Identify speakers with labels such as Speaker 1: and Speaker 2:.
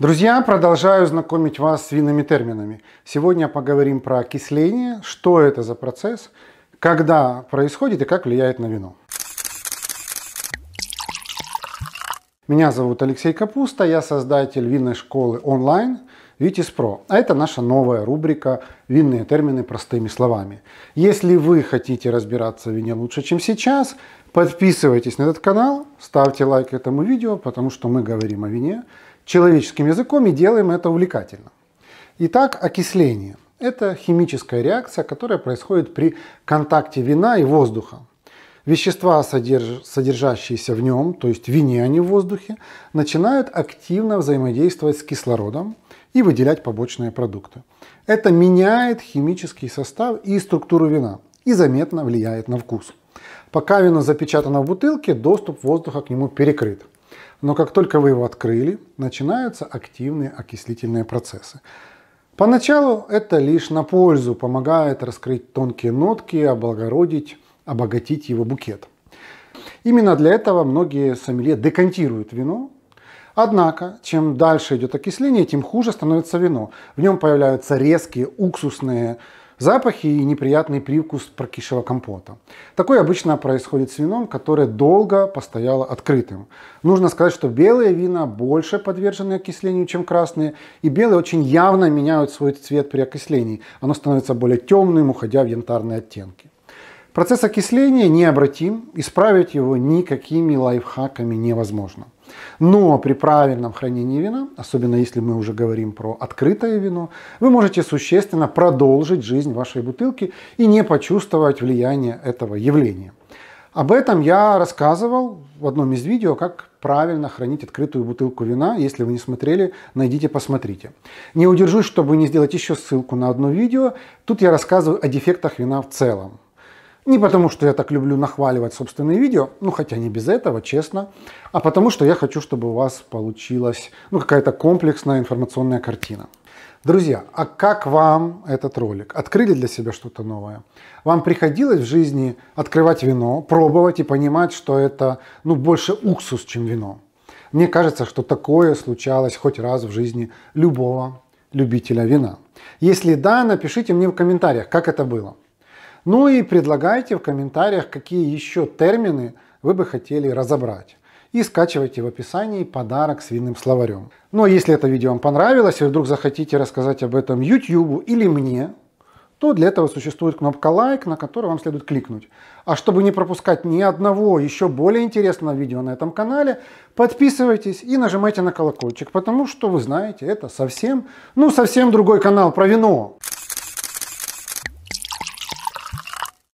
Speaker 1: Друзья, продолжаю знакомить вас с винными терминами. Сегодня поговорим про окисление, что это за процесс, когда происходит и как влияет на вино. Меня зовут Алексей Капуста, я создатель винной школы онлайн Витис Про. А это наша новая рубрика «Винные термины простыми словами». Если вы хотите разбираться в вине лучше, чем сейчас, подписывайтесь на этот канал, ставьте лайк этому видео, потому что мы говорим о вине, человеческим языком и делаем это увлекательно. Итак, окисление. Это химическая реакция, которая происходит при контакте вина и воздуха. Вещества, содержащиеся в нем, то есть в вине, а не в воздухе, начинают активно взаимодействовать с кислородом и выделять побочные продукты. Это меняет химический состав и структуру вина и заметно влияет на вкус. Пока вино запечатано в бутылке, доступ воздуха к нему перекрыт. Но как только вы его открыли, начинаются активные окислительные процессы. Поначалу это лишь на пользу, помогает раскрыть тонкие нотки, облагородить, обогатить его букет. Именно для этого многие сомелье декантируют вино. Однако, чем дальше идет окисление, тем хуже становится вино. В нем появляются резкие уксусные запахи и неприятный привкус прокисшего компота. Такое обычно происходит с вином, которое долго постояло открытым. Нужно сказать, что белые вина больше подвержены окислению, чем красные, и белые очень явно меняют свой цвет при окислении. Оно становится более темным, уходя в янтарные оттенки. Процесс окисления необратим, исправить его никакими лайфхаками невозможно. Но при правильном хранении вина, особенно если мы уже говорим про открытое вино, вы можете существенно продолжить жизнь вашей бутылки и не почувствовать влияние этого явления. Об этом я рассказывал в одном из видео, как правильно хранить открытую бутылку вина. Если вы не смотрели, найдите, посмотрите. Не удержусь, чтобы не сделать еще ссылку на одно видео. Тут я рассказываю о дефектах вина в целом. Не потому, что я так люблю нахваливать собственные видео, ну хотя не без этого, честно, а потому, что я хочу, чтобы у вас получилась ну, какая-то комплексная информационная картина. Друзья, а как вам этот ролик? Открыли для себя что-то новое? Вам приходилось в жизни открывать вино, пробовать и понимать, что это ну, больше уксус, чем вино? Мне кажется, что такое случалось хоть раз в жизни любого любителя вина. Если да, напишите мне в комментариях, как это было. Ну и предлагайте в комментариях, какие еще термины вы бы хотели разобрать. И скачивайте в описании подарок с винным словарем. Ну а если это видео вам понравилось, и вдруг захотите рассказать об этом YouTube или мне, то для этого существует кнопка лайк, на которую вам следует кликнуть. А чтобы не пропускать ни одного еще более интересного видео на этом канале, подписывайтесь и нажимайте на колокольчик, потому что вы знаете, это совсем, ну совсем другой канал про вино.